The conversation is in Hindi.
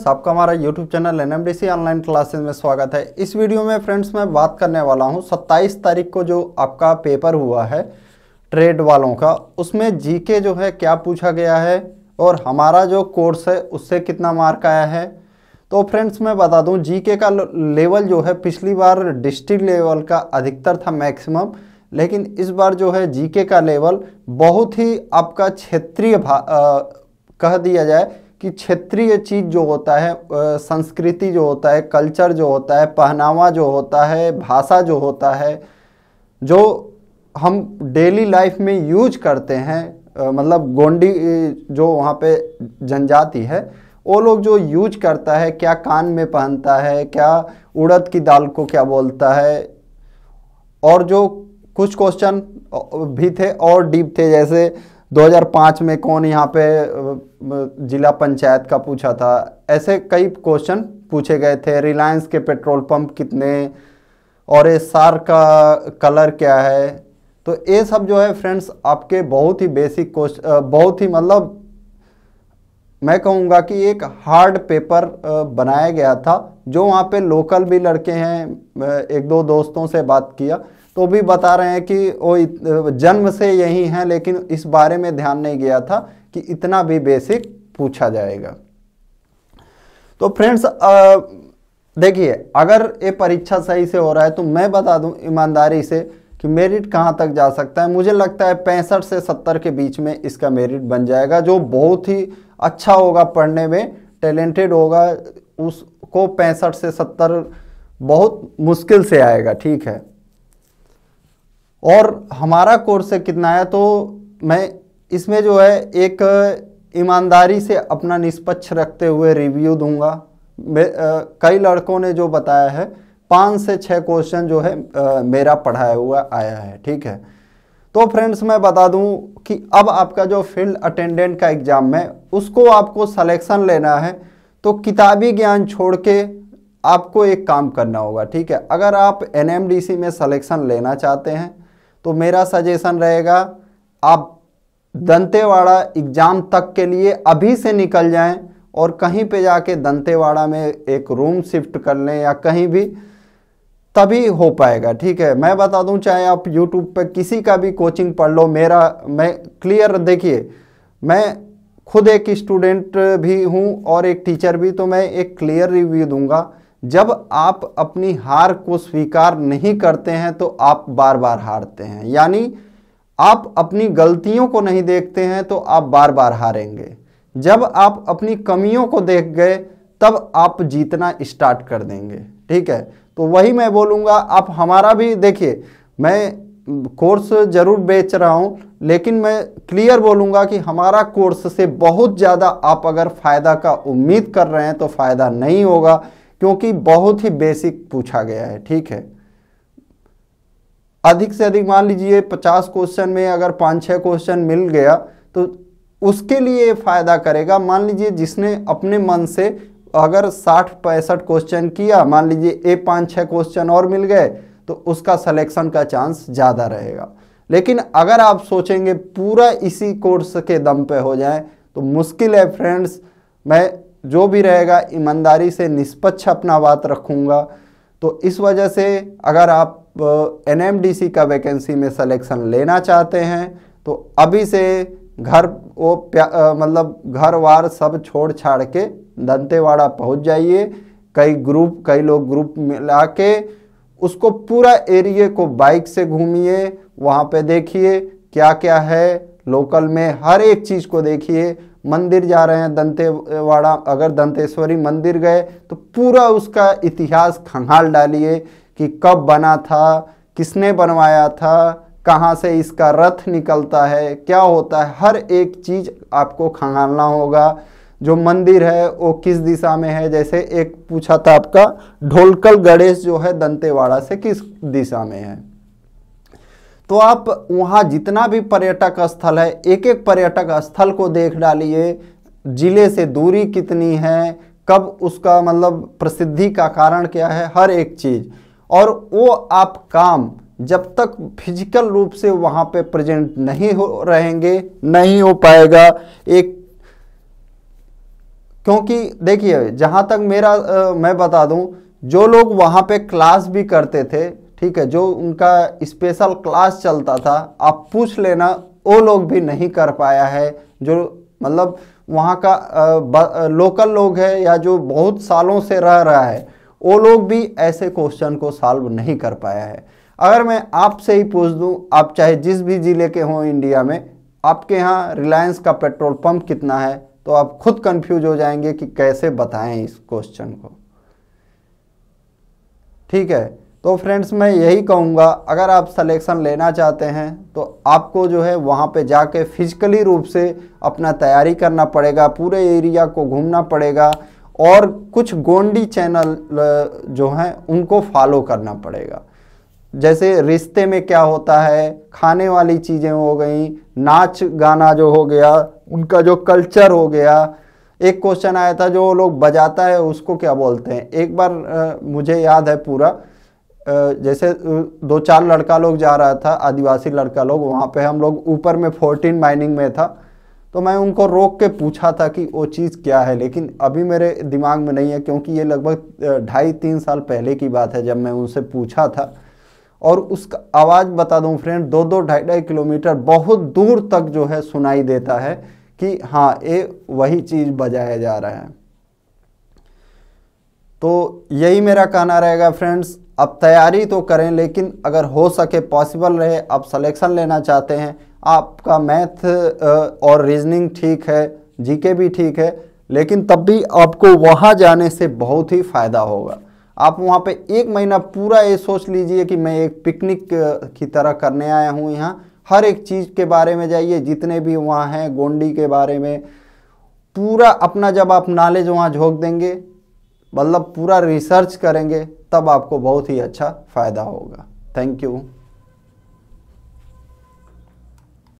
फ्रेंड्स आपका हमारा YouTube channel N online classes में स्वागत है इस वीडियो में फ्रेंड्स मैं बात करने वाला हूं 27 तारीख को जो आपका पेपर हुआ है ट्रेड वालों का उसमें जीके जो है क्या पूछा गया है और हमारा जो कोर्स है उससे कितना मार्क आया है तो फ्रेंड्स मैं बता दूं जीके का लेवल जो है पिछली बार डिस्ट्रिक्ट लेवल का अधिकतर था मैक्सिमम लेकिन इस बार जो है जीके का लेवल बहुत ही आपका क्षेत्रीय कह दिया जाए कि क्षेत्रीय चीज़ जो होता है संस्कृति जो होता है कल्चर जो होता है पहनावा जो होता है भाषा जो होता है जो हम डेली लाइफ में यूज करते हैं मतलब गोंडी जो वहाँ पे जनजाति है वो लोग जो यूज करता है क्या कान में पहनता है क्या उड़द की दाल को क्या बोलता है और जो कुछ क्वेश्चन भी थे और डीप थे जैसे 2005 में कौन यहाँ पे जिला पंचायत का पूछा था ऐसे कई क्वेश्चन पूछे गए थे रिलायंस के पेट्रोल पंप कितने और एस का कलर क्या है तो ये सब जो है फ्रेंड्स आपके बहुत ही बेसिक क्वेश्चन बहुत ही मतलब मैं कहूँगा कि एक हार्ड पेपर बनाया गया था जो वहाँ पे लोकल भी लड़के हैं एक दो दोस्तों से बात किया तो भी बता रहे हैं कि वो जन्म से यही हैं लेकिन इस बारे में ध्यान नहीं गया था कि इतना भी बेसिक पूछा जाएगा तो फ्रेंड्स देखिए अगर ये परीक्षा सही से हो रहा है तो मैं बता दूं ईमानदारी से कि मेरिट कहां तक जा सकता है मुझे लगता है पैंसठ से सत्तर के बीच में इसका मेरिट बन जाएगा जो बहुत ही अच्छा होगा पढ़ने में टैलेंटेड होगा उसको पैंसठ से सत्तर बहुत मुश्किल से आएगा ठीक है और हमारा कोर्स कितना है तो मैं इसमें जो है एक ईमानदारी से अपना निष्पक्ष रखते हुए रिव्यू दूंगा कई लड़कों ने जो बताया है पाँच से छः क्वेश्चन जो है आ, मेरा पढ़ाया हुआ आया है ठीक है तो फ्रेंड्स मैं बता दूं कि अब आपका जो फील्ड अटेंडेंट का एग्ज़ाम है उसको आपको सलेक्शन लेना है तो किताबी ज्ञान छोड़ के आपको एक काम करना होगा ठीक है अगर आप एनएमडीसी में सलेक्शन लेना चाहते हैं तो मेरा सजेशन रहेगा आप दंतेवाड़ा एग्ज़ाम तक के लिए अभी से निकल जाएं और कहीं पे जाके दंतेवाड़ा में एक रूम शिफ्ट कर लें या कहीं भी तभी हो पाएगा ठीक है मैं बता दूं चाहे आप यूट्यूब पर किसी का भी कोचिंग पढ़ लो मेरा मैं क्लियर देखिए मैं खुद एक स्टूडेंट भी हूँ और एक टीचर भी तो मैं एक क्लियर रिव्यू दूंगा जब आप अपनी हार को स्वीकार नहीं करते हैं तो आप बार बार हारते हैं यानी आप अपनी गलतियों को नहीं देखते हैं तो आप बार बार हारेंगे जब आप अपनी कमियों को देख गए तब आप जीतना स्टार्ट कर देंगे ठीक है तो वही मैं बोलूँगा आप हमारा भी देखिए मैं कोर्स ज़रूर बेच रहा हूँ लेकिन मैं क्लियर बोलूँगा कि हमारा कोर्स से बहुत ज़्यादा आप अगर फ़ायदा का उम्मीद कर रहे हैं तो फ़ायदा नहीं होगा क्योंकि बहुत ही बेसिक पूछा गया है ठीक है अधिक से अधिक मान लीजिए पचास क्वेश्चन में अगर पाँच छः क्वेश्चन मिल गया तो उसके लिए फ़ायदा करेगा मान लीजिए जिसने अपने मन से अगर साठ पैंसठ क्वेश्चन किया मान लीजिए ए पाँच छः क्वेश्चन और मिल गए तो उसका सलेक्शन का चांस ज़्यादा रहेगा लेकिन अगर आप सोचेंगे पूरा इसी कोर्स के दम पे हो जाए तो मुश्किल है फ्रेंड्स मैं जो भी रहेगा ईमानदारी से निष्पक्ष अपना बात रखूँगा तो इस वजह से अगर आप एन का वैकेंसी में सलेक्शन लेना चाहते हैं तो अभी से घर वो मतलब घर वार सब छोड़ छाड़ के दंतेवाड़ा पहुंच जाइए कई ग्रुप कई लोग ग्रुप मिला के उसको पूरा एरिए को बाइक से घूमिए वहाँ पे देखिए क्या क्या है लोकल में हर एक चीज़ को देखिए मंदिर जा रहे हैं दंतेवाड़ा अगर दंतेश्वरी मंदिर गए तो पूरा उसका इतिहास खंगाल डालिए कि कब बना था किसने बनवाया था कहाँ से इसका रथ निकलता है क्या होता है हर एक चीज़ आपको खंगालना होगा जो मंदिर है वो किस दिशा में है जैसे एक पूछा था आपका ढोलकल गणेश जो है दंतेवाड़ा से किस दिशा में है तो आप वहाँ जितना भी पर्यटक स्थल है एक एक पर्यटक स्थल को देख डालिए ज़िले से दूरी कितनी है कब उसका मतलब प्रसिद्धि का कारण क्या है हर एक चीज़ और वो आप काम जब तक फिजिकल रूप से वहाँ पे प्रेजेंट नहीं हो रहेंगे नहीं हो पाएगा एक क्योंकि देखिए जहाँ तक मेरा आ, मैं बता दूँ जो लोग वहाँ पे क्लास भी करते थे ठीक है जो उनका स्पेशल क्लास चलता था आप पूछ लेना वो लोग भी नहीं कर पाया है जो मतलब वहाँ का आ, लोकल लोग है या जो बहुत सालों से रह रहा है वो लोग भी ऐसे क्वेश्चन को सॉल्व नहीं कर पाया है अगर मैं आपसे ही पूछ दूं आप चाहे जिस भी ज़िले के हों इंडिया में आपके यहाँ रिलायंस का पेट्रोल पंप कितना है तो आप खुद कंफ्यूज हो जाएंगे कि कैसे बताएं इस क्वेश्चन को ठीक है तो फ्रेंड्स मैं यही कहूँगा अगर आप सलेक्शन लेना चाहते हैं तो आपको जो है वहाँ पे जाके फिजिकली रूप से अपना तैयारी करना पड़ेगा पूरे एरिया को घूमना पड़ेगा और कुछ गोंडी चैनल जो हैं उनको फॉलो करना पड़ेगा जैसे रिश्ते में क्या होता है खाने वाली चीज़ें हो गई नाच गाना जो हो गया उनका जो कल्चर हो गया एक क्वेश्चन आया था जो लोग बजाता है उसको क्या बोलते हैं एक बार आ, मुझे याद है पूरा जैसे दो चार लड़का लोग जा रहा था आदिवासी लड़का लोग वहाँ पे हम लोग ऊपर में फोर्टीन माइनिंग में था तो मैं उनको रोक के पूछा था कि वो चीज़ क्या है लेकिन अभी मेरे दिमाग में नहीं है क्योंकि ये लगभग ढाई तीन साल पहले की बात है जब मैं उनसे पूछा था और उसका आवाज़ बता दूं फ्रेंड दो दो ढाई ढाई किलोमीटर बहुत दूर तक जो है सुनाई देता है कि हाँ ये वही चीज़ बजाया जा रहा है तो यही मेरा कहना रहेगा फ्रेंड्स अब तैयारी तो करें लेकिन अगर हो सके पॉसिबल रहे आप सलेक्शन लेना चाहते हैं आपका मैथ और रीजनिंग ठीक है जीके भी ठीक है लेकिन तब भी आपको वहाँ जाने से बहुत ही फ़ायदा होगा आप वहाँ पे एक महीना पूरा ये सोच लीजिए कि मैं एक पिकनिक की तरह करने आया हूँ यहाँ हर एक चीज़ के बारे में जाइए जितने भी वहाँ हैं गोंडी के बारे में पूरा अपना जब आप नॉलेज वहाँ झोंक देंगे मतलब पूरा रिसर्च करेंगे तब आपको बहुत ही अच्छा फ़ायदा होगा थैंक यू